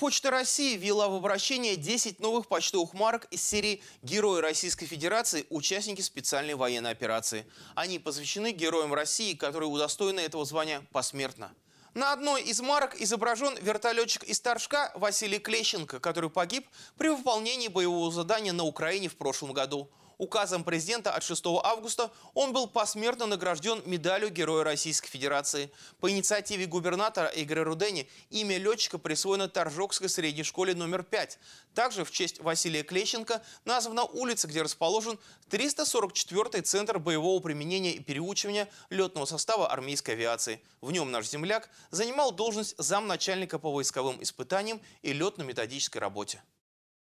Почта России ввела в обращение 10 новых почтовых марок из серии «Герои Российской Федерации. Участники специальной военной операции». Они посвящены героям России, которые удостоены этого звания посмертно. На одной из марок изображен вертолетчик из Торжка Василий Клещенко, который погиб при выполнении боевого задания на Украине в прошлом году. Указом президента от 6 августа он был посмертно награжден медалью Героя Российской Федерации. По инициативе губернатора Игоря Рудени имя летчика присвоено Торжокской средней школе номер 5. Также в честь Василия Клещенко названа улица, где расположен 344-й Центр боевого применения и переучивания летного состава армейской авиации. В нем наш земляк занимал должность замначальника по войсковым испытаниям и летно-методической работе.